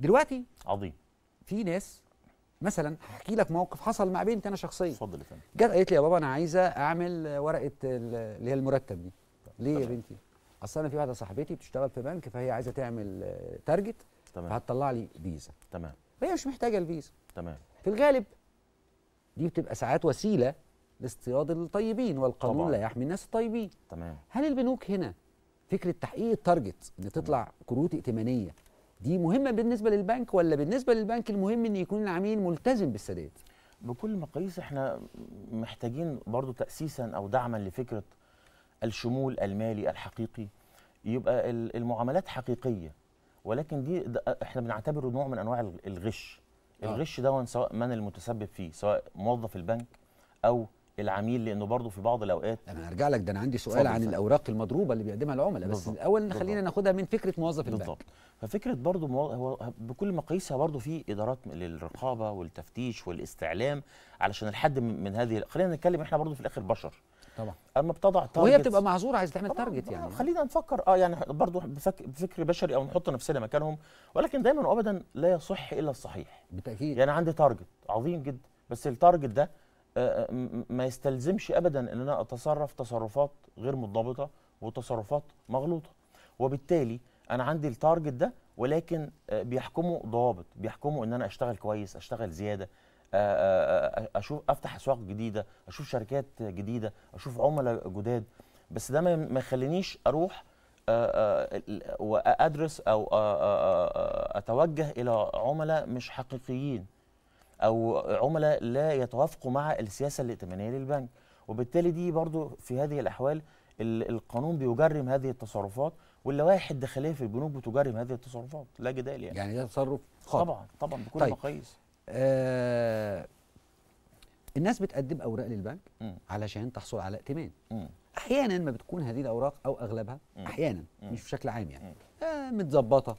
دلوقتي عظيم في ناس مثلا هحكي لك موقف حصل مع بنت انا شخصيا اتفضل يا فندم جت قالت لي يا بابا انا عايزه اعمل ورقه اللي هي المرتب دي ليه طبعا. يا بنتي اصل انا في واحده صاحبتي بتشتغل في بنك فهي عايزه تعمل تارجت تمام فهتطلع لي فيزا تمام فهي مش محتاجه الفيزا تمام في الغالب دي بتبقى ساعات وسيله لاصطياد الطيبين والقانون طبعا. لا يحمي الناس الطيبين تمام هل البنوك هنا فكره تحقيق التارجت ان تطلع كروت ائتمانيه دي مهمه بالنسبه للبنك ولا بالنسبه للبنك المهم ان يكون العميل ملتزم بالسداد بكل مقاييس احنا محتاجين برضو تاسيسا او دعما لفكره الشمول المالي الحقيقي يبقى المعاملات حقيقيه ولكن دي احنا بنعتبره نوع من انواع الغش آه. الغش ده سواء من المتسبب فيه سواء موظف البنك او العميل لانه برضه في بعض الاوقات انا هرجع لك ده انا عندي سؤال عن الاوراق المضروبه اللي بيقدمها العملاء بس الاول خلينا ناخدها من فكره موظف البنك بالضبط ففكره برضه مو... هو بكل مقاييسها برضه في ادارات للرقابه والتفتيش والاستعلام علشان الحد من هذه خلينا نتكلم احنا برضه في الاخر بشر طبعا اما بتضع تارجت وهي بتبقى معذوره عايز تعمل تارجت يعني آه، خلينا نفكر اه يعني برضه بفكر بشري او نحط نفسنا مكانهم ولكن دايما وابدا لا يصح الا الصحيح بالتاكيد يعني عندي تارجت عظيم جدا بس التارجت ده آه، آه، ما يستلزمش ابدا ان انا اتصرف تصرفات غير منضبطه وتصرفات مغلوطه وبالتالي انا عندي التارجت ده ولكن آه، بيحكمه ضوابط بيحكمه ان انا اشتغل كويس اشتغل زياده اشوف افتح اسواق جديده اشوف شركات جديده اشوف عملاء جداد بس ده ما يخلينيش اروح وادرس او اتوجه الى عملاء مش حقيقيين او عملاء لا يتوافقوا مع السياسه الائتمانيه للبنك وبالتالي دي برضو في هذه الاحوال القانون بيجرم هذه التصرفات واللوائح الداخليه في البنوك بتجرم هذه التصرفات لا جدال يعني يعني ده تصرف خاطئ طبعا طبعا بكل طيب. مقاييس آه الناس بتقدم اوراق للبنك م. علشان تحصل على ائتمان احيانا ما بتكون هذه الاوراق او اغلبها م. احيانا م. مش بشكل عام يعني آه متظبطه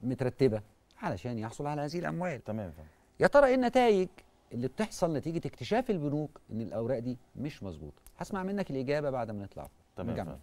مترتبه علشان يحصل على هذه الاموال تمام يا ترى ايه النتائج اللي بتحصل نتيجه اكتشاف البنوك ان الاوراق دي مش مظبوطه هسمع منك الاجابه بعد ما نطلع تمام